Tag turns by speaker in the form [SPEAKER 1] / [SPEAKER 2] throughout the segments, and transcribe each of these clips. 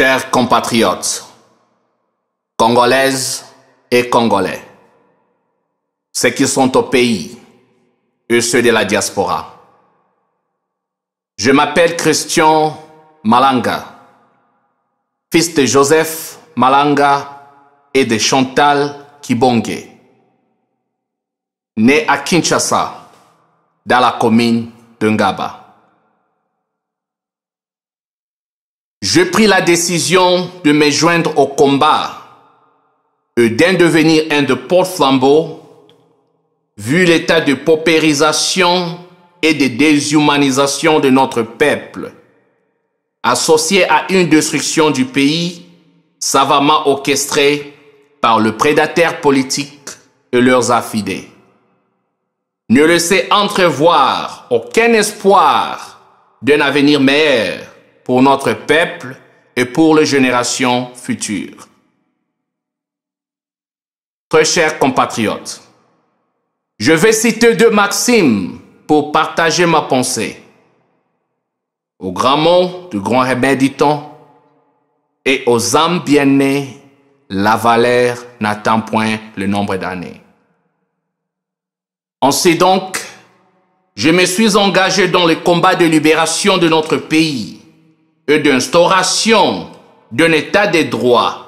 [SPEAKER 1] Chers compatriotes, Congolaises et Congolais, ceux qui sont au pays et ceux de la diaspora. Je m'appelle Christian Malanga, fils de Joseph Malanga et de Chantal Kibonge, né à Kinshasa, dans la commune de je pris la décision de me joindre au combat et d'en devenir un de porte-flambeau, vu l'état de paupérisation et de déshumanisation de notre peuple, associé à une destruction du pays savamment orchestrée par le prédateur politique et leurs affidés. Ne laissez entrevoir aucun espoir d'un avenir meilleur pour notre peuple et pour les générations futures. Très chers compatriotes, je vais citer deux maximes pour partager ma pensée. Au grand mot du grand et aux âmes bien-nées, la valeur n'attend point le nombre d'années. sait donc, je me suis engagé dans le combat de libération de notre pays et d'instauration d'un état des droits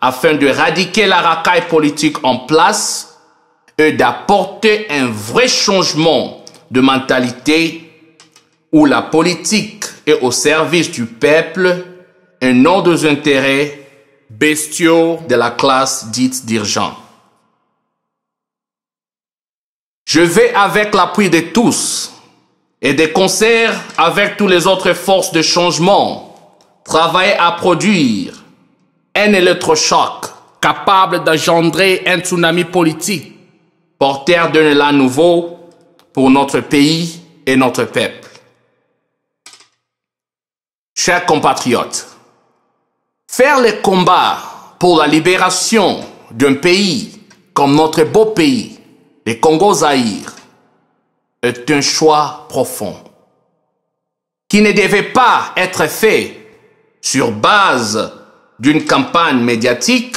[SPEAKER 1] afin de la racaille politique en place et d'apporter un vrai changement de mentalité où la politique est au service du peuple et non des intérêts bestiaux de la classe dite dirigeante. Je vais avec l'appui de tous et des concerts avec toutes les autres forces de changement, travaillent à produire un électrochoc capable d'engendrer un tsunami politique, porteur d'un élan nouveau pour notre pays et notre peuple. Chers compatriotes, faire le combat pour la libération d'un pays comme notre beau pays, le Congo Zaïre, est un choix profond qui ne devait pas être fait sur base d'une campagne médiatique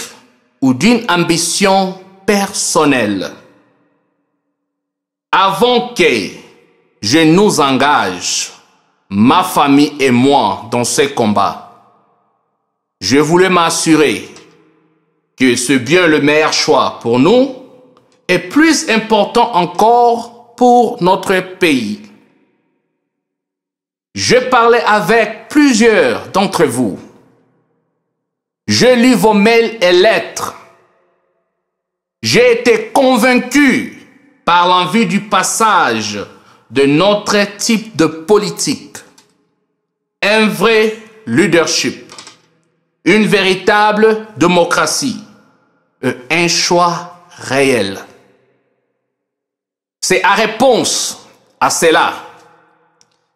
[SPEAKER 1] ou d'une ambition personnelle. Avant que je nous engage, ma famille et moi, dans ce combat, je voulais m'assurer que ce bien le meilleur choix pour nous est plus important encore pour notre pays. Je parlais avec plusieurs d'entre vous. Je lis vos mails et lettres. J'ai été convaincu par l'envie du passage de notre type de politique. Un vrai leadership, une véritable démocratie, euh, un choix réel. C'est à réponse à cela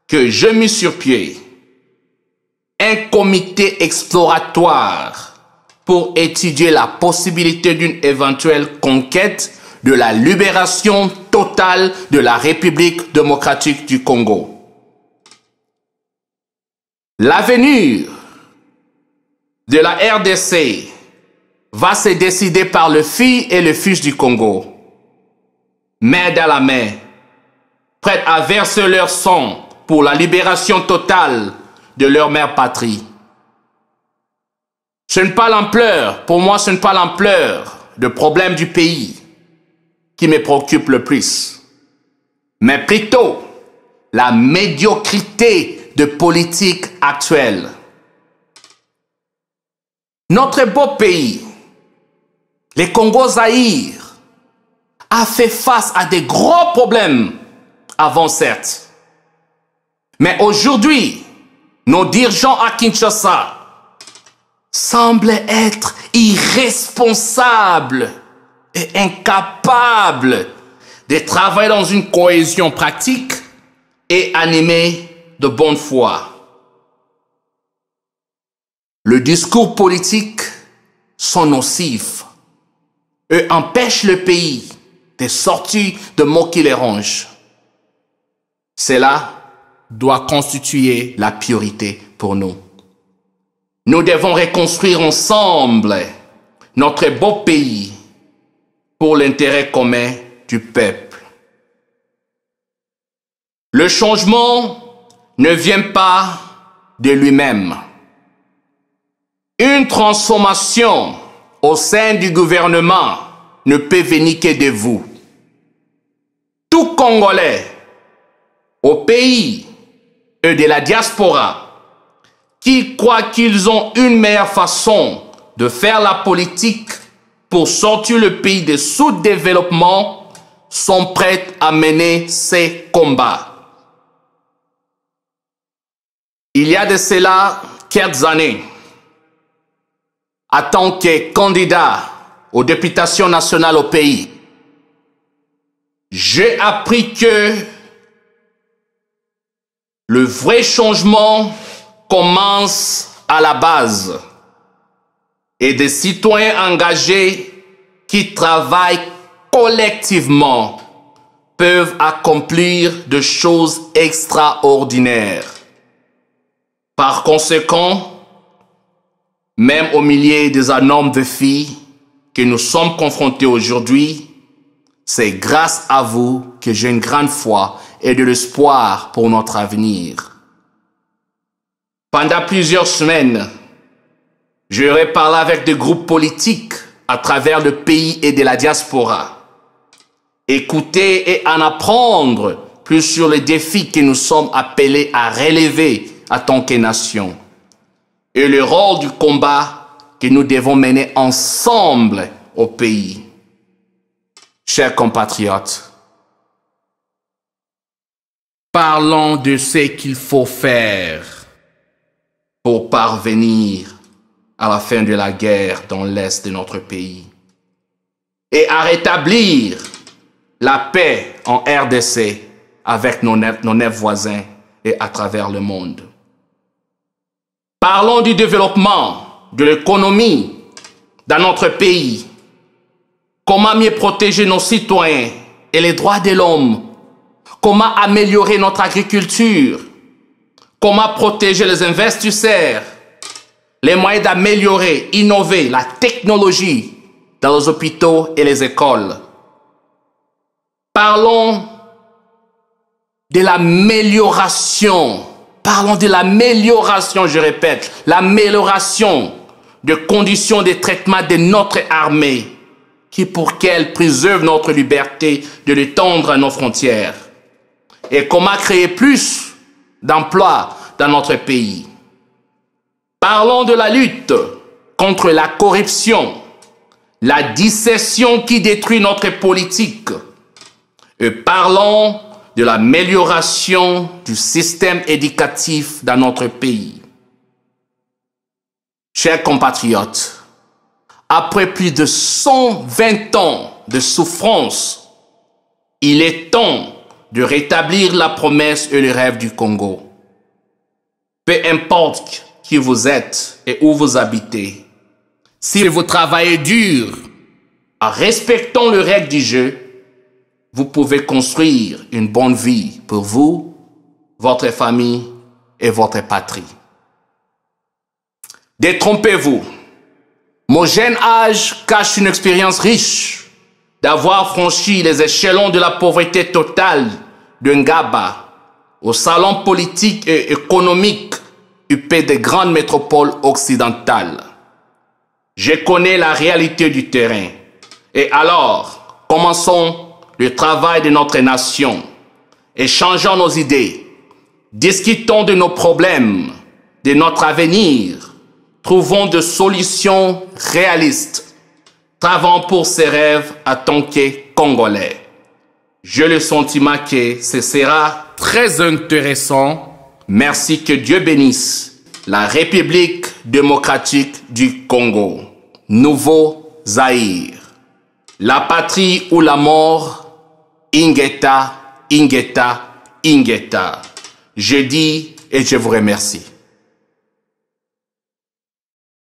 [SPEAKER 1] que je mis sur pied un comité exploratoire pour étudier la possibilité d'une éventuelle conquête de la libération totale de la République démocratique du Congo. L'avenir de la RDC va se décider par le fils et le fils du Congo main dans la main, prêtes à verser leur sang pour la libération totale de leur mère patrie. Ce n'est pas l'ampleur, pour moi ce n'est pas l'ampleur de problème du pays qui me préoccupe le plus, mais plutôt la médiocrité de politique actuelle. Notre beau pays, les Congo Zaïre, a fait face à des gros problèmes avant, certes. Mais aujourd'hui, nos dirigeants à Kinshasa semblent être irresponsables et incapables de travailler dans une cohésion pratique et animée de bonne foi. Le discours politique sont nocifs et empêchent le pays des sorties de mots qui les rongent. Cela doit constituer la priorité pour nous. Nous devons reconstruire ensemble notre beau pays pour l'intérêt commun du peuple. Le changement ne vient pas de lui-même. Une transformation au sein du gouvernement ne peut venir que de vous. Tout Congolais au pays et de la diaspora qui croient qu'ils ont une meilleure façon de faire la politique pour sortir le pays de sous-développement sont prêts à mener ces combats. Il y a de cela quatre années, en tant que candidat aux députations nationales au pays. J'ai appris que le vrai changement commence à la base et des citoyens engagés qui travaillent collectivement peuvent accomplir de choses extraordinaires. Par conséquent, même au milieu des anormes de filles, que nous sommes confrontés aujourd'hui, c'est grâce à vous que j'ai une grande foi et de l'espoir pour notre avenir. Pendant plusieurs semaines, j'aurai parlé avec des groupes politiques à travers le pays et de la diaspora. Écouter et en apprendre plus sur les défis que nous sommes appelés à relever à tant que nation et le rôle du combat que nous devons mener ensemble au pays. Chers compatriotes, parlons de ce qu'il faut faire pour parvenir à la fin de la guerre dans l'Est de notre pays et à rétablir la paix en RDC avec nos neuf, voisins et à travers le monde. Parlons du développement de l'économie dans notre pays. Comment mieux protéger nos citoyens et les droits de l'homme Comment améliorer notre agriculture Comment protéger les investisseurs Les moyens d'améliorer, innover la technologie dans les hôpitaux et les écoles. Parlons de l'amélioration. Parlons de l'amélioration, je répète, l'amélioration de conditions de traitement de notre armée, qui pour qu'elle préserve notre liberté de l'étendre à nos frontières. Et comment créer plus d'emplois dans notre pays. Parlons de la lutte contre la corruption, la dissession qui détruit notre politique. Et parlons de l'amélioration du système éducatif dans notre pays. Chers compatriotes, après plus de 120 ans de souffrance, il est temps de rétablir la promesse et le rêve du Congo. Peu importe qui vous êtes et où vous habitez, si vous travaillez dur en respectant le règles du jeu, vous pouvez construire une bonne vie pour vous, votre famille et votre patrie. Détrompez-vous. Mon jeune âge cache une expérience riche d'avoir franchi les échelons de la pauvreté totale de Ngaba au salon politique et économique huppé des grandes métropoles occidentales. Je connais la réalité du terrain. Et alors, commençons le travail de notre nation. Échangeons nos idées. Discutons de nos problèmes, de notre avenir Trouvons de solutions réalistes. Travaillons pour ses rêves à que congolais. Je le sentiment que ce sera très intéressant. Merci que Dieu bénisse la République démocratique du Congo. Nouveau Zaïre. La patrie ou la mort, Ingeta, Ingeta, Ingeta. Je dis et je vous remercie.